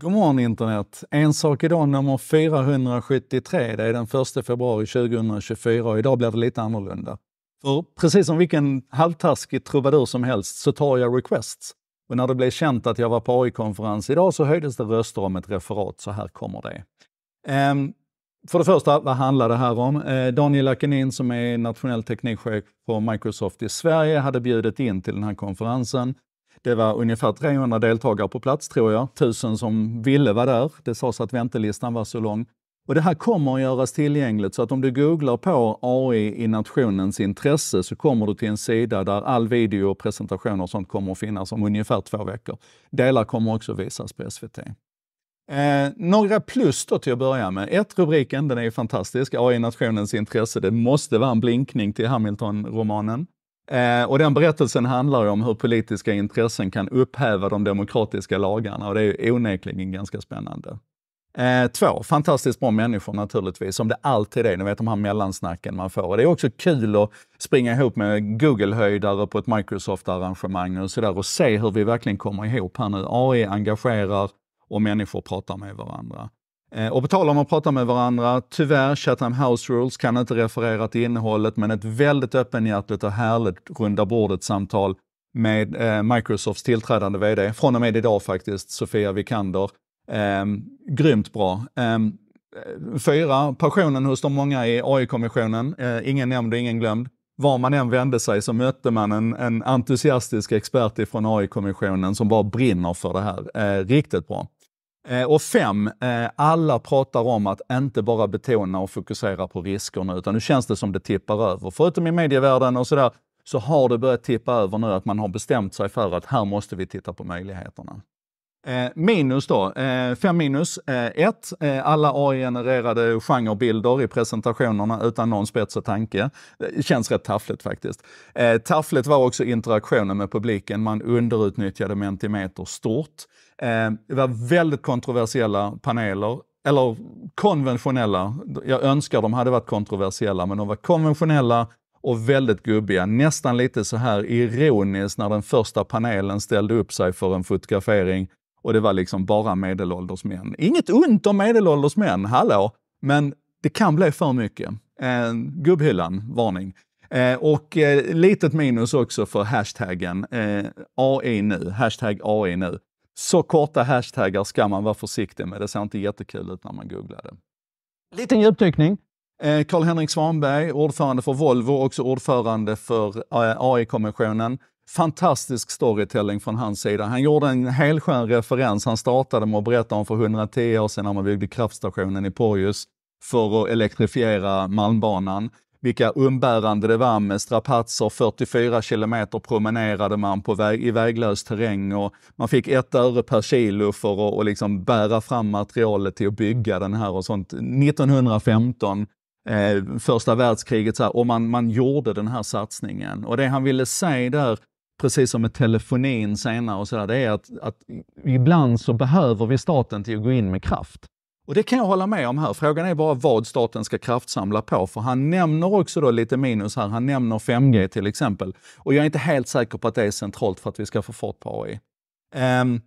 God morgon internet! En sak idag nummer 473. Det är den 1 februari 2024 och idag blir det lite annorlunda. För precis som vilken halvtaskig trubadur som helst så tar jag requests. Och när det blev känt att jag var på AI-konferens idag så höjdes det röster om ett referat. Så här kommer det. Ehm, för det första, vad handlar det här om? Ehm, Daniel Akenin som är nationell teknikchef på Microsoft i Sverige hade bjudit in till den här konferensen det var ungefär 300 deltagare på plats, tror jag. Tusen som ville vara där. Det sades att väntelistan var så lång. Och det här kommer att göras tillgängligt, så att om du googlar på AI i nationens intresse så kommer du till en sida där all video och presentationer och sånt kommer att finnas om ungefär två veckor. Delar kommer också visas på SVT. Eh, några plus då till att börja med. Ett, rubriken, den är ju fantastisk. AI i nationens intresse. Det måste vara en blinkning till Hamilton-romanen. Eh, och den berättelsen handlar om hur politiska intressen kan upphäva de demokratiska lagarna och det är ju onekligen ganska spännande. Eh, två, fantastiskt bra människor naturligtvis, som det alltid är. Ni vet de här mellansnacken man får. Och det är också kul att springa ihop med Google-höjdare på ett Microsoft-arrangemang och sådär och se hur vi verkligen kommer ihop här nu. AI engagerar och människor pratar med varandra. Eh, och på tal om att prata med varandra, tyvärr Chatham House Rules kan inte referera till innehållet, men ett väldigt öppenhjärtligt och härligt runda bordet-samtal med eh, Microsofts tillträdande VD, från och med idag faktiskt, Sofia Vikander. Eh, grymt bra. Eh, fyra, passionen hos de många i AI-kommissionen, eh, ingen nämnd och ingen glömd. Var man än vände sig så mötte man en, en entusiastisk expert ifrån AI-kommissionen som bara brinner för det här. Eh, riktigt bra. Eh, och fem, eh, alla pratar om att inte bara betona och fokusera på riskerna, utan nu känns det som det tippar över. Förutom i medievärlden och sådär, så har det börjat tippa över nu att man har bestämt sig för att här måste vi titta på möjligheterna. Eh, minus då, eh, fem minus. Eh, eh, alla AI-genererade genrebilder i presentationerna utan någon spets och tanke. Det känns rätt taffligt faktiskt. Eh, taffligt var också interaktionen med publiken. Man underutnyttjade Mentimeter stort. Eh, det var väldigt kontroversiella paneler eller konventionella. Jag önskar de hade varit kontroversiella, men de var konventionella och väldigt gubbiga. Nästan lite så här ironiskt när den första panelen ställde upp sig för en fotografering och det var liksom bara medelålders män. Inget ont om medelålders män, hallå! Men det kan bli för mycket. Eh, gubbhyllan, varning. Eh, och eh, litet minus också för hashtaggen eh, AI nu, hashtag AI nu. Så korta hashtaggar ska man vara försiktig med. Det ser inte jättekul ut när man googlar det. Liten djupdykning. Eh, Karl-Henrik Svanberg, ordförande för Volvo, också ordförande för eh, AI-kommissionen. Fantastisk storytelling från hans sida. Han gjorde en helskön referens. Han startade med att berätta om för 110 år sedan när man byggde kraftstationen i Porjus för att elektrifiera Malmbanan. Vilka umbärande det var med strapatser, 44 kilometer promenerade man på väg, i väglös terräng och man fick ett öre per kilo för att och liksom bära fram materialet till att bygga den här och sånt. 1915 Eh, första världskriget så här, och man, man gjorde den här satsningen. Och det han ville säga där precis som med telefonin senare och sådär, det är att, att ibland så behöver vi staten till att gå in med kraft. Och det kan jag hålla med om här. Frågan är bara vad staten ska kraftsamla på. För han nämner också då lite minus här. Han nämner 5G till exempel. Och jag är inte helt säker på att det är centralt för att vi ska få fart på AI. Um, ehm,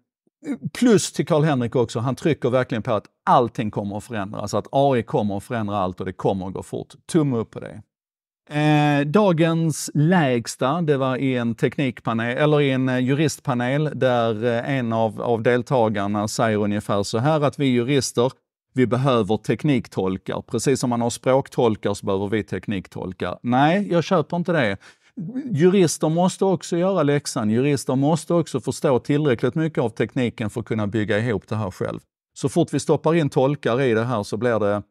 plus till Karl-Henrik också, han trycker verkligen på att allting kommer att förändras. Att AI kommer att förändra allt och det kommer att gå fort. Tumme upp på det. Eh, dagens lägsta, det var i en teknikpanel, eller i en eh, juristpanel där eh, en av, av deltagarna säger ungefär så här att vi jurister, vi behöver tekniktolkar. Precis som man har språktolkar så behöver vi tekniktolkar. Nej, jag köper inte det. Jurister måste också göra läxan. Jurister måste också förstå tillräckligt mycket av tekniken för att kunna bygga ihop det här själv. Så fort vi stoppar in tolkar i det här så blir det...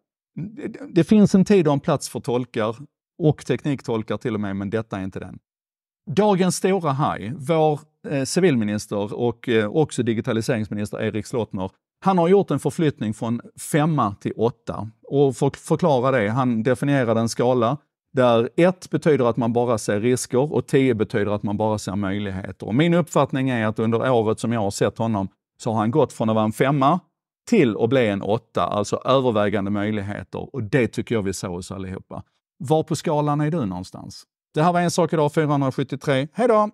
Det finns en tid och en plats för tolkar och tekniktolkar till och med, men detta är inte den. Dagens stora haj, vår eh, civilminister och eh, också digitaliseringsminister Erik Slottner, han har gjort en förflyttning från femma till åtta. Och för att förklara det, han definierade en skala där 1 betyder att man bara ser risker och 10 betyder att man bara ser möjligheter. Och min uppfattning är att under året som jag har sett honom så har han gått från att vara en femma till att bli en åtta, alltså övervägande möjligheter. Och det tycker jag vi såg hos allihopa. Var på skalan är du någonstans? Det här var En sak idag 473. Hej då!